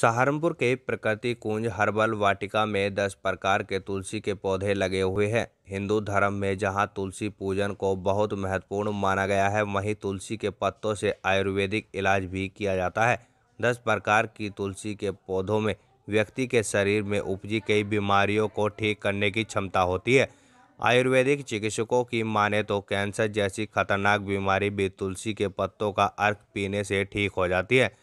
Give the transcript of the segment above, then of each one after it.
सहारनपुर के प्रकृति कुंज हर्बल वाटिका में दस प्रकार के तुलसी के पौधे लगे हुए हैं हिंदू धर्म में जहां तुलसी पूजन को बहुत महत्वपूर्ण माना गया है वहीं तुलसी के पत्तों से आयुर्वेदिक इलाज भी किया जाता है दस प्रकार की तुलसी के पौधों में व्यक्ति के शरीर में उपजी कई बीमारियों को ठीक करने की क्षमता होती है आयुर्वेदिक चिकित्सकों की माने तो कैंसर जैसी खतरनाक बीमारी भी तुलसी के पत्तों का अर्क पीने से ठीक हो जाती है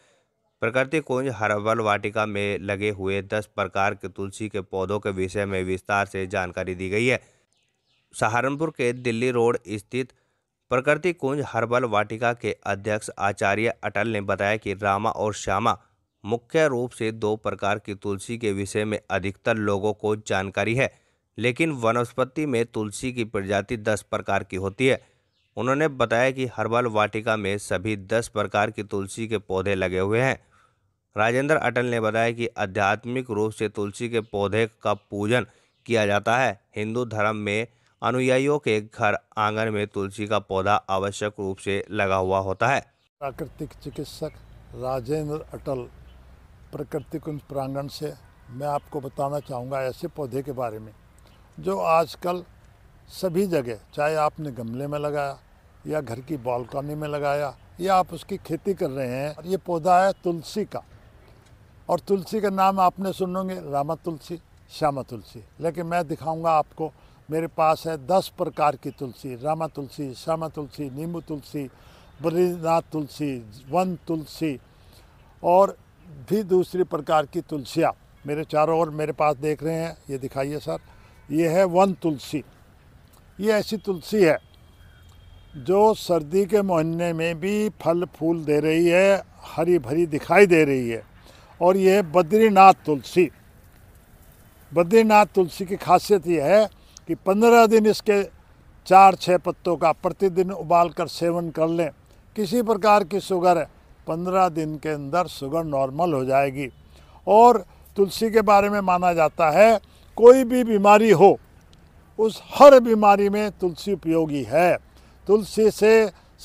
प्रकृति कुंज हर्बल वाटिका में लगे हुए दस प्रकार के तुलसी के पौधों के विषय में विस्तार से जानकारी दी गई है सहारनपुर के दिल्ली रोड स्थित प्रकृति कुंज हर्बल वाटिका के अध्यक्ष आचार्य अटल ने बताया कि रामा और श्यामा मुख्य रूप से दो प्रकार की तुलसी के विषय में अधिकतर लोगों को जानकारी है लेकिन वनस्पति में तुलसी की प्रजाति दस प्रकार की होती है उन्होंने बताया कि हर्बल वाटिका में सभी दस प्रकार की तुलसी के पौधे लगे हुए हैं राजेंद्र अटल ने बताया कि आध्यात्मिक रूप से तुलसी के पौधे का पूजन किया जाता है हिंदू धर्म में अनुयायियों के घर आंगन में तुलसी का पौधा आवश्यक रूप से लगा हुआ होता है प्राकृतिक चिकित्सक राजेंद्र अटल प्रकृति कुंज प्रांगण से मैं आपको बताना चाहूँगा ऐसे पौधे के बारे में जो आजकल सभी जगह चाहे आपने गमले में लगाया या घर की बालकनी में लगाया या आप उसकी खेती कर रहे हैं और ये पौधा है तुलसी का और तुलसी का नाम आपने सुनोगे रामा तुलसी श्यामा तुलसी लेकिन मैं दिखाऊंगा आपको मेरे पास है दस प्रकार की तुलसी रामा तुलसी श्यामा तुलसी नींबू तुलसी बद्रीनाथ तुलसी वन तुलसी और भी दूसरी प्रकार की तुलसियाँ मेरे चारों ओर मेरे पास देख रहे हैं ये दिखाइए सर ये है वन तुलसी ये ऐसी तुलसी है जो सर्दी के महीने में भी फल फूल दे रही है हरी भरी दिखाई दे रही है और ये है बद्रीनाथ तुलसी बद्रीनाथ तुलसी की खासियत यह है कि पंद्रह दिन इसके चार छः पत्तों का प्रतिदिन उबाल कर सेवन कर लें किसी प्रकार की शुगर है पंद्रह दिन के अंदर शुगर नॉर्मल हो जाएगी और तुलसी के बारे में माना जाता है कोई भी बीमारी हो उस हर बीमारी में तुलसी उपयोगी है तुलसी से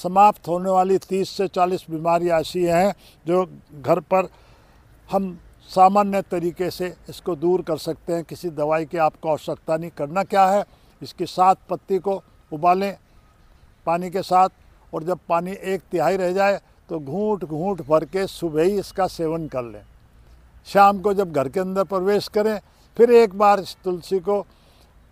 समाप्त होने वाली 30 से 40 बीमारियाँ ऐसी हैं जो घर पर हम सामान्य तरीके से इसको दूर कर सकते हैं किसी दवाई की आपको आवश्यकता नहीं करना क्या है इसकी सात पत्ती को उबालें पानी के साथ और जब पानी एक तिहाई रह जाए तो घूट घूट भर के सुबह ही इसका सेवन कर लें शाम को जब घर के अंदर प्रवेश करें फिर एक बार इस तुलसी को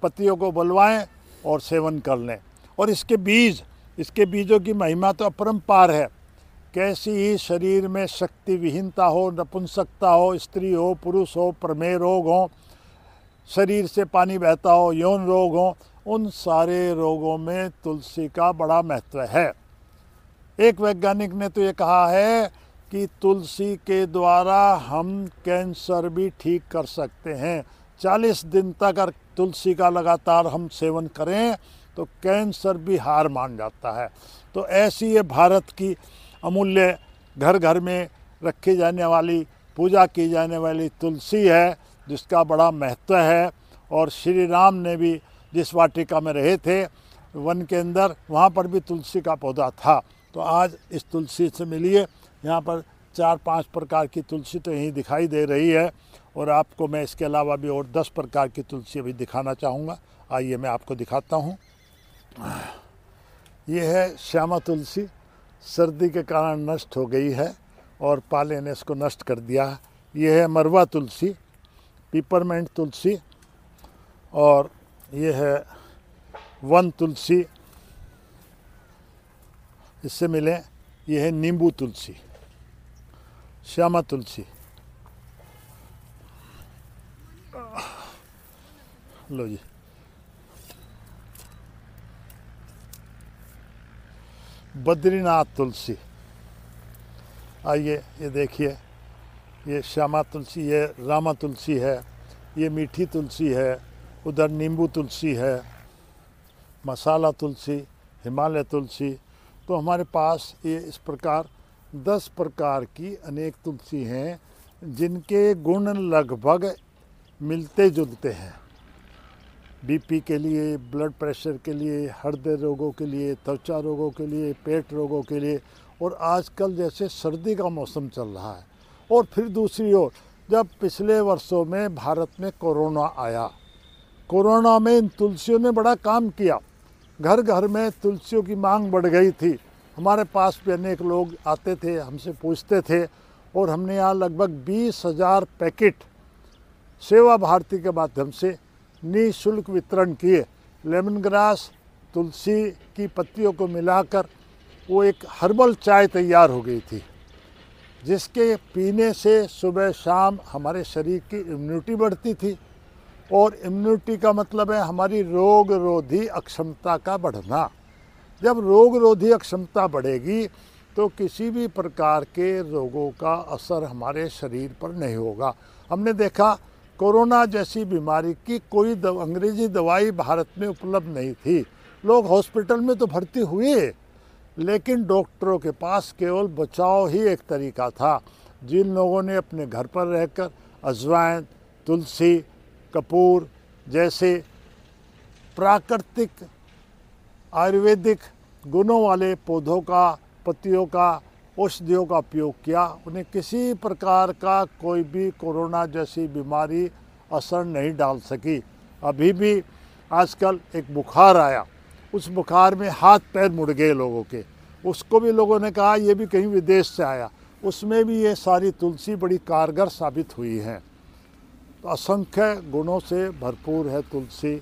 पत्तियों को बलवाएं और सेवन कर लें और इसके बीज इसके बीजों की महिमा तो अपरम्पार है कैसी ही शरीर में शक्ति विहीनता हो नपुंसकता हो स्त्री हो पुरुष हो प्रमेय रोग हो शरीर से पानी बहता हो यौन रोग हो उन सारे रोगों में तुलसी का बड़ा महत्व है एक वैज्ञानिक ने तो ये कहा है कि तुलसी के द्वारा हम कैंसर भी ठीक कर सकते हैं 40 दिन तक अगर तुलसी का लगातार हम सेवन करें तो कैंसर भी हार मान जाता है तो ऐसी ये भारत की अमूल्य घर घर में रखी जाने वाली पूजा की जाने वाली तुलसी है जिसका बड़ा महत्व है और श्री राम ने भी जिस वाटिका में रहे थे वन के अंदर वहाँ पर भी तुलसी का पौधा था तो आज इस तुलसी से मिलिए यहाँ पर चार पांच प्रकार की तुलसी तो यहीं दिखाई दे रही है और आपको मैं इसके अलावा भी और दस प्रकार की तुलसी अभी दिखाना चाहूँगा आइए मैं आपको दिखाता हूँ ये है श्यामा तुलसी सर्दी के कारण नष्ट हो गई है और पाले ने इसको नष्ट कर दिया यह है मरवा तुलसी पीपरमेंट तुलसी और यह है वन तुलसी इससे मिले यह है नींबू तुलसी श्यामा तुलसी लो जी बद्रीनाथ तुलसी आइए ये देखिए ये श्यामा तुलसी है रामा तुलसी है ये मीठी तुलसी है उधर नींबू तुलसी है मसाला तुलसी हिमालय तुलसी तो हमारे पास ये इस प्रकार दस प्रकार की अनेक तुलसी हैं जिनके गुण लगभग मिलते जुलते हैं बीपी के लिए ब्लड प्रेशर के लिए हृदय रोगों के लिए त्वचा रोगों के लिए पेट रोगों के लिए और आजकल जैसे सर्दी का मौसम चल रहा है और फिर दूसरी ओर जब पिछले वर्षों में भारत में कोरोना आया कोरोना में इन तुलसियों ने बड़ा काम किया घर घर में तुलसियों की मांग बढ़ गई थी हमारे पास भी अनेक लोग आते थे हमसे पूछते थे और हमने यहाँ लगभग बीस हज़ार पैकेट सेवा भारती के माध्यम से निःशुल्क वितरण किए लेमन ग्रास तुलसी की पत्तियों को मिलाकर वो एक हर्बल चाय तैयार हो गई थी जिसके पीने से सुबह शाम हमारे शरीर की इम्यूनिटी बढ़ती थी और इम्यूनिटी का मतलब है हमारी रोग रोधी अक्षमता का बढ़ना जब रोग रोधी अक्षमता बढ़ेगी तो किसी भी प्रकार के रोगों का असर हमारे शरीर पर नहीं होगा हमने देखा कोरोना जैसी बीमारी की कोई दव, अंग्रेजी दवाई भारत में उपलब्ध नहीं थी लोग हॉस्पिटल में तो भर्ती हुए लेकिन डॉक्टरों के पास केवल बचाव ही एक तरीका था जिन लोगों ने अपने घर पर रहकर अजवाइन तुलसी कपूर जैसे प्राकृतिक आयुर्वेदिक गुणों वाले पौधों का पत्तियों का औषधियों का उपयोग किया उन्हें किसी प्रकार का कोई भी कोरोना जैसी बीमारी असर नहीं डाल सकी अभी भी आजकल एक बुखार आया उस बुखार में हाथ पैर मुड़ गए लोगों के उसको भी लोगों ने कहा ये भी कहीं विदेश से आया उसमें भी ये सारी तुलसी बड़ी कारगर साबित हुई है तो असंख्य गुणों से भरपूर है तुलसी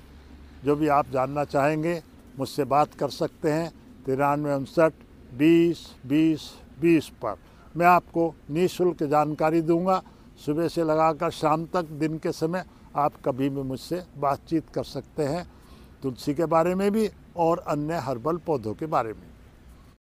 जो भी आप जानना चाहेंगे मुझसे बात कर सकते हैं तिरानवे उनसठ बीस बीस बीस पर मैं आपको निःशुल्क जानकारी दूंगा सुबह से लगाकर शाम तक दिन के समय आप कभी भी मुझसे बातचीत कर सकते हैं तुलसी के बारे में भी और अन्य हर्बल पौधों के बारे में